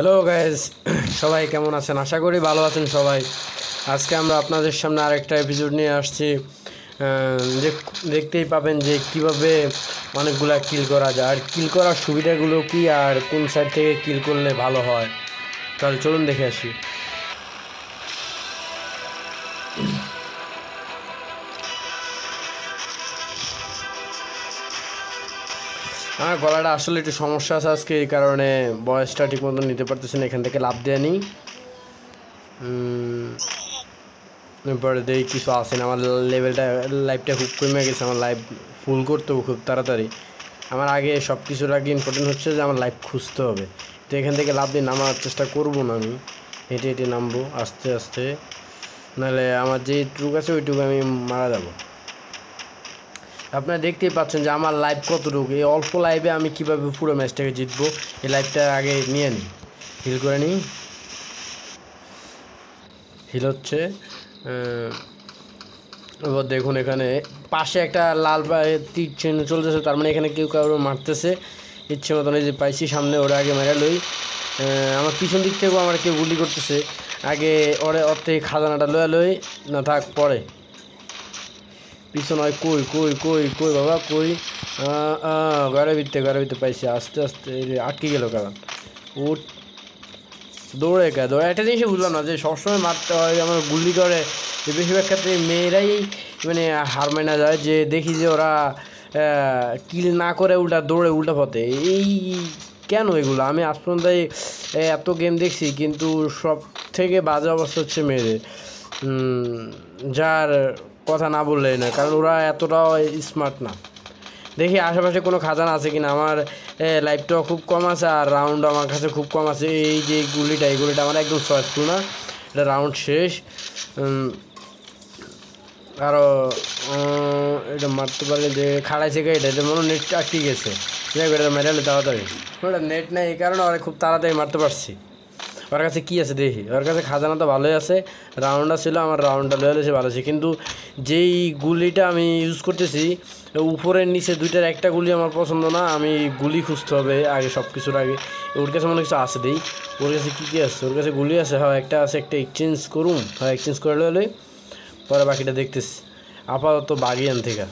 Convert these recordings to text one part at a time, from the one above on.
hello guys সবাই কেমন আছেন আশা করি ভালো আছেন সবাই আজকে আমরা আপনাদের সামনে আরেকটা এপিসোড নিয়ে আসছি দেখতেই পাবেন যে কিভাবে অনেকগুলা কিল করা যায় আর কিল করার সুবিধাগুলো কি আর কোন সাইড থেকে কিল করলে ভালো হয় তাহলে চলুন দেখে আসি হ্যাঁ গলাটা আসলে একটু সমস্যা আছে আজকে এই কারণে বয়সটা ঠিক মতো নিতে পারতেছেন না এখান থেকে লাভ দেয়া নিই এরপরে দেখি কিছু আসে না আমার লেভেলটা লাইফটা খুব কমে গেছে আমার লাইফ ফুল করতে হবে খুব তাড়াতাড়ি আমার আগে সব কিছুর আগে ইম্পর্টেন্ট হচ্ছে যে আমার লাইফ খুঁজতে হবে তো এখান থেকে লাভ দিয়ে নামার চেষ্টা করবো না আমি হেঁটে হেঁটে নামবো আস্তে আস্তে নাহলে আমার টুক আছে ওইটুকু আমি মারা যাবো আপনারা দেখতেই পাচ্ছেন যে আমার লাইভ কতটুকু এই অল্প লাইভে আমি কিভাবে পুরো ম্যাচটাকে জিতবো এই লাইভটা আগে নিয়ে নিই হিল করে নিই হিল হচ্ছে এবার দেখুন এখানে পাশে একটা লাল তীর চিহ্ন চলতেছে তার মানে এখানে কেউ কারো মারতেছে ইচ্ছে মতন এই যে পাইছি সামনে ওরা আগে মেরে লই আমার পিছন দিক থেকেও আমার কেউ গুলি করতেছে আগে ওরে ওর থেকে খাজানাটা লয়ে লই না থাক পরে পিছন হয় কই কই কই কই বাবা কই ঘরে ভিতরে ঘরে ভিতরে পাইছি আস্তে আস্তে আটকে গেল কারণ ও দৌড়ে কে দৌড়ে একটা জিনিসই বুঝলাম না যে সবসময় মারতে হয় আমার গুলি করে যে বেশিরভাগ ক্ষেত্রে মেয়েরাই মানে হার মেনে যায় যে দেখি যে ওরা কিল না করে উল্টা দৌড়ে উল্টা পথে এই কেন এগুলো আমি আজ পর্যন্ত এত গেম দেখছি কিন্তু সব থেকে বাজে অবস্থা হচ্ছে মেয়েদের যার কথা না বললেই নয় কারণ ওরা এতটাও স্মার্ট না দেখি আশেপাশে কোনো খাজানা আছে কিনা আমার লাইফটাও খুব কম আছে আর রাউন্ড আমার কাছে খুব কম আছে এই যে গুলিটা এই গুলিটা আমার একদম চয়েসফুল না এটা রাউন্ড শেষ আরও এটা মারতে পারলে যে খাড়াই শেখে এটা এটা মনে নেটটা আটকে গেছে যাই এটা মেরে তাড়াতাড়ি নেট নেই এই কারণে অনেক খুব তাড়াতাড়ি মারতে পারছি ওর কাছে কী আছে দেখি ওর কাছে খাজানা তো ভালোই আছে রাউন্ডটা ছিল আমার রাউন্ডটা লয়ে লেছে ভালো আছে কিন্তু যেই গুলিটা আমি ইউজ করতেছি উপরের নিচে দুইটার একটা গুলি আমার পছন্দ না আমি গুলি খুঁজতে হবে আগে সব কিছুর আগে ওর কাছে মনে কিছু আছে দেই ওর কাছে কী কী আছে ওর কাছে গুলি আছে হ্যাঁ একটা আছে একটা এক্সচেঞ্জ করুন হ্যাঁ এক্সচেঞ্জ করে লইলে পরে বাকিটা দেখতেছি আপাতত বাগিয়ান থেকে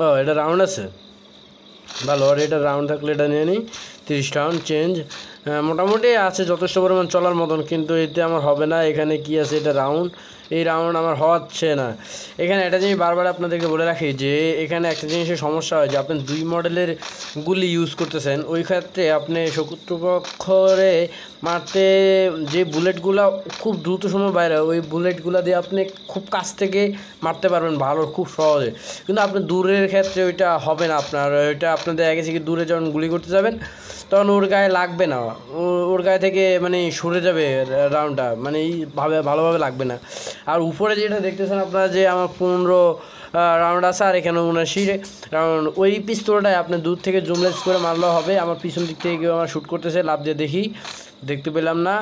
ও এটা রাউন্ড আছে ভালো আর এটা রাউন্ড থাকলে এটা নিয়ে নিই তিরিশ রাউন্ড চেঞ্জ হ্যাঁ, মোটামুটি আছে যথেষ্ট পরিমাণ চলার মতন কিন্তু এতে আমার হবে না এখানে কি আছে এটা রাউন্ড এই রাউন্ড আমার হচ্ছে না এখানে একটা জিনিস বারবার আপনাদেরকে বলে রাখি যে এখানে একটা জিনিসের সমস্যা হয় যে আপনি দুই মডেলের গুলি ইউজ করতেছেন ওই ক্ষেত্রে আপনি শত্রুপক্ষরে মারতে যে বুলেটগুলো খুব দ্রুত সময় বাইরে ওই বুলেটগুলো দিয়ে আপনি খুব কাছ থেকে মারতে পারবেন ভালো খুব সহজে কিন্তু আপনি দূরের ক্ষেত্রে ওইটা হবে না আপনার ওইটা আপনাদের আগে থেকে দূরে যখন গুলি করতে যাবেন তখন ওর গায়ে লাগবে না ওর গায়ে থেকে মানে সরে যাবে রাউন্ডটা মানে ভাবে ভালোভাবে লাগবে না আর উপরে যেটা দেখতেছেন আপনারা যে আমার পনেরো রাউন্ড আছে আর এখানে উনাশি রাউন্ড ওই পিস্তলটায় আপনি দূর থেকে জুমলেস করে মারলেও হবে আমার পিছন দিক থেকে কেউ আমার শ্যুট করতেছে লাভ দিয়ে দেখি দেখতে পেলাম না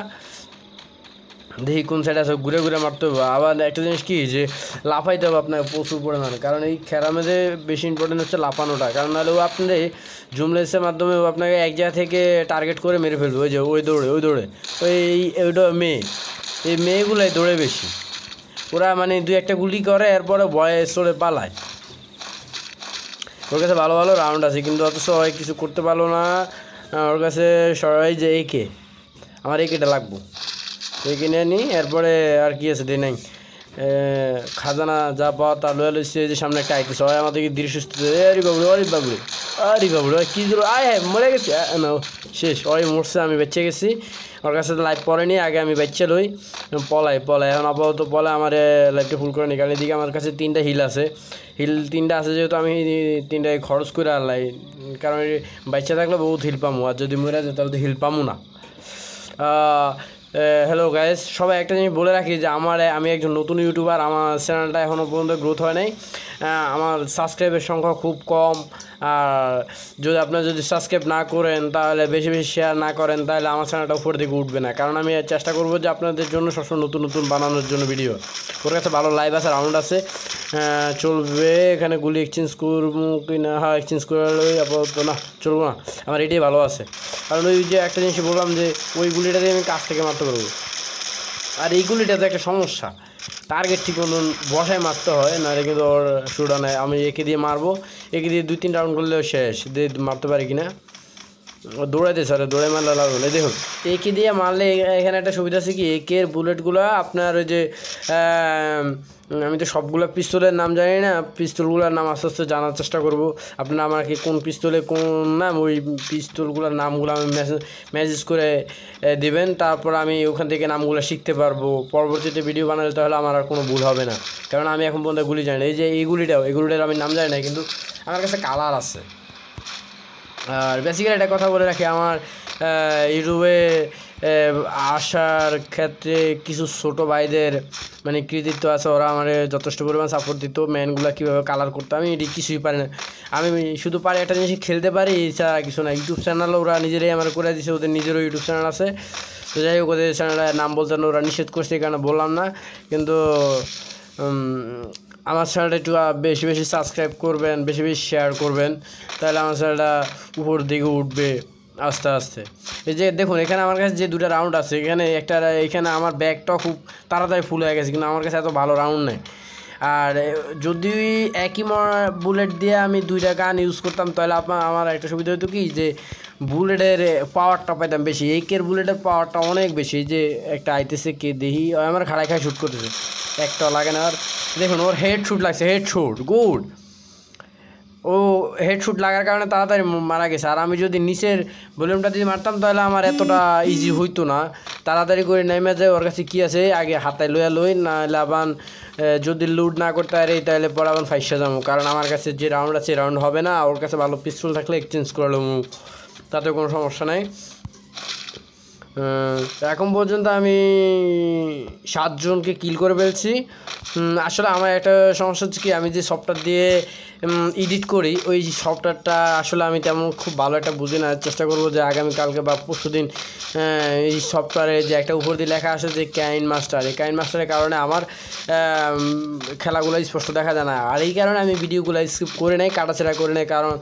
দেখি কোন সাইডে আছে ঘুরে ঘুরে মারতে হবে আবার একটা জিনিস কি যে লাফাইতে হবে আপনাকে প্রচুর পরিমাণে কারণ এই খেলার মধ্যে বেশি ইম্পর্টেন্ট হচ্ছে লাফানোটা কারণ নাহলে ও আপনি জুমলেসের মাধ্যমে ও আপনাকে এক জায়গা থেকে টার্গেট করে মেরে ফেলবে ওই যে ওই দৌড়ে ওই দৌড়ে ওই ওইটা মেয়ে এই মেয়েগুলাই দৌড়ে বেশি ওরা মানে দুই একটা গুলি করে এরপরে ভয়ে চড়ে পালায় ওর কাছে ভালো ভালো রাউন্ড আছে কিন্তু অত সবাই কিছু করতে পারলো না ওর কাছে সবাই যে একে আমার একেটা লাগবো এই কিনে নি এরপরে আর কি আছে দে নাই খাজানা যা পাওয়া তা লয়ে এই যে সামনে একটা আইতে সবাই আমাদেরকে দৃশ্য আরে বাবু আরে বাবু আরে বাবু কী দিল আয় হ্যাঁ মরে গেছে না শেষ ওই মরছে আমি বেঁচে গেছি ওর কাছে লাইভ পড়েনি আগে আমি বেঁচে লই পলাই পলাই এখন আপাতত পলাই আমার লাইভটা ফুল করে নি কারণ এদিকে আমার কাছে তিনটা হিল আছে হিল তিনটা আছে যেহেতু আমি তিনটায় খরচ করে আনলাই কারণ বাচ্চা থাকলে বহুত হিল পামো আর যদি মরে যায় তাহলে তো হিল পামো না হ্যালো গাইস সবাই একটা জিনিস বলে রাখি যে আমার আমি একজন নতুন ইউটিউবার আমার চ্যানেলটা এখনও পর্যন্ত গ্রোথ হয় নাই হ্যাঁ, আমার সাবস্ক্রাইবের সংখ্যা খুব কম আর যদি আপনারা যদি সাবস্ক্রাইব না করেন তাহলে বেশি বেশি শেয়ার না করেন তাহলে আমার চ্যানেলটা উপর দিকে উঠবে না কারণ আমি চেষ্টা করব যে আপনাদের জন্য সবসময় নতুন নতুন বানানোর জন্য ভিডিও ওর কাছে ভালো লাইভ আছে রাউন্ড আছে হ্যাঁ, চলবে এখানে গুলি এক্সচেঞ্জ করবো কি না হ্যাঁ এক্সচেঞ্জ করে আপাতত না চলবো না আমার এটাই ভালো আছে কারণ ওই যে একটা জিনিস বললাম যে ওই গুলিটা দিয়ে আমি কাছ থেকে মারতে পারবো আর এই গুলিটা তো একটা সমস্যা টার্গেট ঠিক মতন বসায় মারতে হয় নাহলে কিন্তু ওর শুটা নেয় আমি একে দিয়ে মারবো একে দিয়ে দুই তিন রাউন্ড করলেও শেষ দিয়ে মারতে পারি কিনা দৌড়াইতে স্যার দৌড়ে মারলে লাভ হলো দেখুন একে দিয়ে মারলে এখানে একটা সুবিধা আছে কি একের বুলেটগুলো আপনার ওই যে আমি তো সবগুলো পিস্তলের নাম জানি না পিস্তলগুলোর নাম আস্তে আস্তে জানার চেষ্টা করব আপনার আমাকে কোন পিস্তলে কোন নাম ওই পিস্তলগুলোর নামগুলো আমি মেসেজ করে দেবেন তারপর আমি ওখান থেকে নামগুলো শিখতে পারবো পরবর্তীতে ভিডিও বানালে তাহলে আমার আর কোনো ভুল হবে না কারণ আমি এখন পর্যন্ত গুলি জানি না এই যে এই গুলিটাও এই গুলিটার আমি নাম জানি না কিন্তু আমার কাছে কালার আছে আর বেসিক্যালি একটা কথা বলে রাখি আমার ইউটিউবে আসার ক্ষেত্রে কিছু ছোটো ভাইদের মানে কৃতিত্ব আছে ওরা আমার যথেষ্ট পরিমাণ সাপোর্ট দিত ম্যানগুলো কীভাবে কালার করতো আমি এটি কিছুই পারি না আমি শুধু পারি একটা জিনিস খেলতে পারি এছাড়া কিছু না ইউটিউব চ্যানেলও ওরা নিজেরাই আমার করে দিছে ওদের নিজেরও ইউটিউব চ্যানেল আছে তো যাই হোক ওদের চ্যানেলের নাম বলতে ওরা নিষেধ করছে এখানে বললাম না কিন্তু আমার চ্যানেলটা একটু বেশি বেশি সাবস্ক্রাইব করবেন বেশি বেশি শেয়ার করবেন তাহলে আমার চ্যানেলটা উপর দিকে উঠবে আস্তে আস্তে এই যে দেখুন এখানে আমার কাছে যে দুটো রাউন্ড আছে এখানে একটা এখানে আমার ব্যাগটা খুব তাড়াতাড়ি ফুল হয়ে গেছে কিন্তু আমার কাছে এত ভালো রাউন্ড নেই আর যদি একই বুলেট দিয়ে আমি দুইটা গান ইউজ করতাম তাহলে আপনার আমার একটা সুবিধা হতো কি যে বুলেটের পাওয়ারটা পাইতাম বেশি একের বুলেটের পাওয়ারটা অনেক বেশি যে একটা আইতেছে কে দেহি আমার খাড়ায় খায় শ্যুট করতেছে একটা লাগে না আর দেখুন ওর হেড শ্যুট লাগছে হেড শ্যুট গুড ও হেডশুট লাগার কারণে তাড়াতাড়ি মারা গেছে আর আমি যদি নিচের ভলিউমটা যদি মারতাম তাহলে আমার এতটা ইজি হইতো না তাড়াতাড়ি করে নেমে যায় ওর কাছে কী আছে আগে হাতে লইয়া লই না লাবান যদি লুট না করতে পারে তাহলে পড়াবান ফাইসা যাবো কারণ আমার কাছে যে রাউন্ড আছে রাউন্ড হবে না ওর কাছে ভালো পিসফুল থাকলে এক্সচেঞ্জ করে নেবো তাতে কোনো সমস্যা নাই এখন পর্যন্ত আমি সাতজনকে কিল করে ফেলছি আসলে আমার একটা সমস্যা হচ্ছে কি আমি যে সফটওয়্যার দিয়ে এডিট করি ওই সফটওয়্যারটা আসলে আমি তেমন খুব ভালো একটা বুঝি না চেষ্টা করবো যে আগামীকালকে বা পরশু দিন এই সফটওয়্যারে যে একটা উপর দিয়ে লেখা আসে যে ক্যাইন মাস্টার এই ক্যাইন মাস্টারের কারণে আমার খেলাগুলো স্পষ্ট দেখা যায় না আর এই কারণে আমি ভিডিওগুলো স্কিপ করে নেই কাটাছেড়া করে নেই কারণ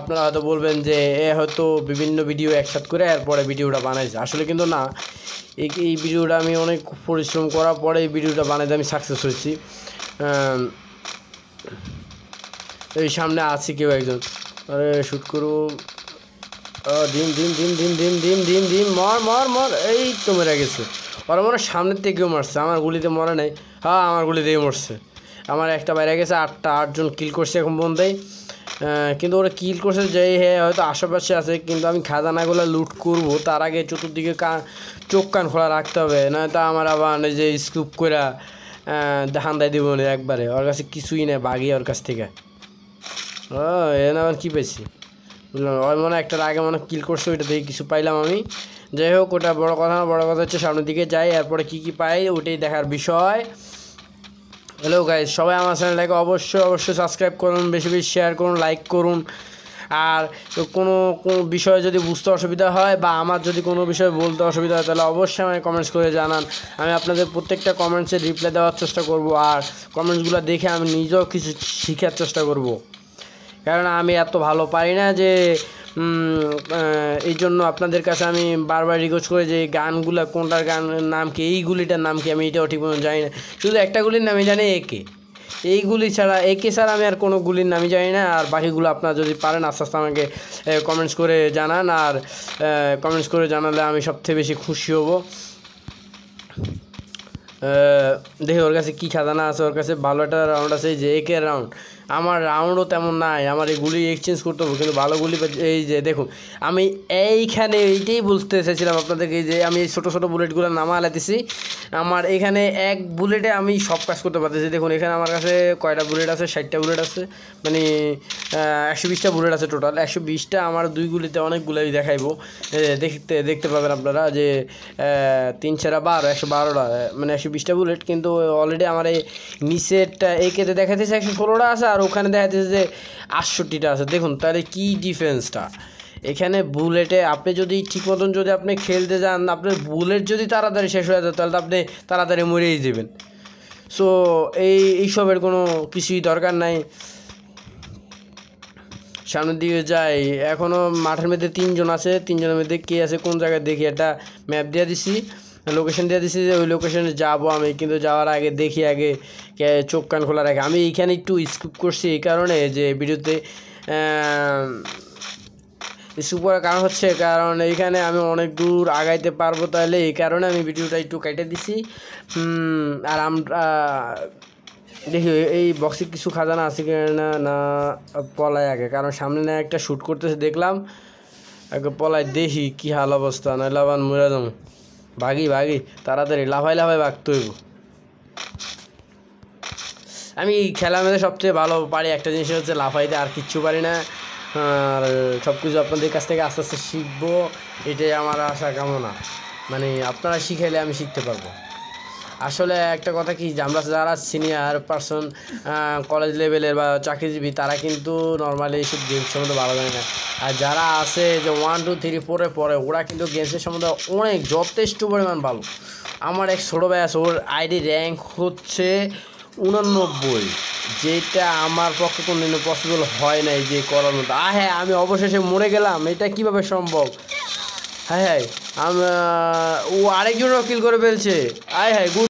আপনারা হয়তো বলবেন যে এ হয়তো বিভিন্ন ভিডিও একসাথে করে এরপরে ভিডিওটা বানাইছে আসলে কিন্তু কিন্তু না এই ভিডিওটা আমি অনেক পরিশ্রম করার পরে এই ভিডিওটা বানাতে আমি সাকসেস হয়েছি এই সামনে আছি কেউ একজন আরে শ্যুট করবো ডিম ডিম ডিম ডিম ডিম ডিম ডিম ডিম মর মর মর এই তো মেরে গেছে ওরা মনে সামনের থেকেও মারছে আমার গুলিতে মরে নেই হ্যাঁ আমার গুলিতেই মরছে আমার একটা বাইরে গেছে আটটা আটজন কিল করছে এখন বন্ধেই হ্যাঁ, কিন্তু ওরা কিল করছে যেই হ্যাঁ হয়তো আশেপাশে আছে কিন্তু আমি খাজানাগুলো লুট করব তার আগে চতুর্দিকে চোখ কান খোলা রাখতে হবে নয়তো আমার আবার যে স্কুপ করে দেখান দেয় দিব একবারে ওর কাছে কিছুই নেই বাঘে ওর কাছ থেকে ও এনে আবার কী পেয়েছি বুঝলাম ওর মনে একটা আগে মনে কিল করছে ওইটা থেকে কিছু পাইলাম আমি যাই হোক ওটা বড় কথা না বড় কথা হচ্ছে সামনের দিকে যাই এরপরে কী কী পাই ওটাই দেখার বিষয় হ্যালো গাইজ সবাই আমার চ্যানেলটাকে অবশ্যই অবশ্যই সাবস্ক্রাইব করুন বেশি বেশি শেয়ার করুন লাইক করুন আর কোনো কোনো বিষয়ে যদি বুঝতে অসুবিধা হয় বা আমার যদি কোনো বিষয়ে বলতে অসুবিধা হয় তাহলে অবশ্যই আমায় কমেন্টস করে জানান আমি আপনাদের প্রত্যেকটা কমেন্টসের রিপ্লাই দেওয়ার চেষ্টা করব আর কমেন্টসগুলো দেখে আমি নিজেও কিছু শেখার চেষ্টা করব কারণ আমি এত ভালো পারি না যে এই জন্য আপনাদের কাছে আমি বারবার রিকোয়েস্ট করি যে গানগুলো কোনটার গান নাম কি এই গুলিটার নাম কি আমি এটাও ঠিক মতো জানি না শুধু একটা গুলির নামই জানি একে এই গুলি ছাড়া একে ছাড়া আমি আর কোনো গুলির নামই জানি না আর বাকিগুলো আপনারা যদি পারেন আস্তে আস্তে আমাকে কমেন্টস করে জানান আর কমেন্টস করে জানালে আমি সবথেকে বেশি খুশি হব দেখি ওর কাছে কী খাদানা আছে ওর কাছে ভালো একটা রাউন্ড আছে যে একে রাউন্ড আমার রাউন্ডও তেমন নাই আমার এই গুলি এক্সচেঞ্জ করতে হবে কিন্তু ভালো গুলি এই যে দেখুন আমি এইখানে এইটাই বলতে চাইছিলাম আপনাদেরকে যে আমি এই ছোটো ছোটো বুলেটগুলো নামা আলাতেছি আমার এখানে এক বুলেটে আমি সব কাজ করতে পারতেছি দেখুন এখানে আমার কাছে কয়টা বুলেট আছে ষাটটা বুলেট আছে মানে একশো বিশটা বুলেট আছে টোটাল একশো বিশটা আমার দুই গুলিতে অনেকগুলোই দেখাইবো দেখতে দেখতে পাবেন আপনারা যে তিন ছাড়া বারো একশো বারোটা মানে একশো বিশটা বুলেট কিন্তু অলরেডি আমার এই নিচেরটা একেতে দেখাতেছে একশো ষোলোটা আছে আর ওখানে দেখা যাচ্ছে যে আটষট্টিটা আছে দেখুন তাহলে কি ডিফেন্সটা এখানে বুলেটে আপনি যদি ঠিক মতন যদি আপনি খেলতে যান আপনার বুলেট যদি তাড়াতাড়ি শেষ হয়ে যায় তাহলে তো আপনি তাড়াতাড়ি মরেই যাবেন সো এই এইসবের কোনো কিছুই দরকার নাই সামনের দিকে যাই এখনও মাঠের মধ্যে তিনজন আছে তিনজনের মধ্যে কে আছে কোন জায়গায় দেখি একটা ম্যাপ দিয়ে দিছি লোকেশন দিয়ে দিছি যে ওই লোকেশনে যাবো আমি কিন্তু যাওয়ার আগে দেখি আগে চোখ কান খোলা রাখে আমি এইখানে একটু স্কুপ করছি এই কারণে যে ভিডিওতে করার কারণ হচ্ছে কারণ এইখানে আমি অনেক দূর আগাইতে পারবো তাহলে এই কারণে আমি ভিডিওটা একটু কেটে দিছি আর আমরা দেখি এই বক্সে কিছু খাজানা আছে কিনা না পলায় আগে কারণ সামনে না একটা শ্যুট করতেছে দেখলাম আগে পলায় দেখি কী হাল অবস্থা নয় আবার মরে ভাগি ভাগি তাড়াতাড়ি লাফাই লাফাই বাঘ তৈব আমি খেলার মধ্যে সবচেয়ে ভালো পারি একটা জিনিস হচ্ছে লাফাইতে আর কিচ্ছু পারি না আর সব কিছু আপনাদের কাছ থেকে আস্তে আস্তে শিখবো এটাই আমার আশা কামনা মানে আপনারা শিখাইলে আমি শিখতে পারবো আসলে একটা কথা কি আমরা যারা সিনিয়র পার্সন কলেজ লেভেলের বা চাকরিজীবী তারা কিন্তু নর্মালি এইসব গেম সম্বন্ধে ভালো জানে না আর যারা আছে যে ওয়ান টু থ্রি ফোরে পরে ওরা কিন্তু গেমসের সম্বন্ধে অনেক যথেষ্ট পরিমাণ ভালো আমার এক ছোটো ভাই আছে ওর আইডি র্যাঙ্ক হচ্ছে উনানব্বই যেটা আমার পক্ষে কোনোদিনও পসিবল হয় নাই যে মতো আ হ্যাঁ আমি অবশেষে মরে গেলাম এটা কিভাবে সম্ভব হ্যাঁ হ্যাঁ ও আরেকজনও কিল করে ফেলছে আয় হ্যাঁ গুড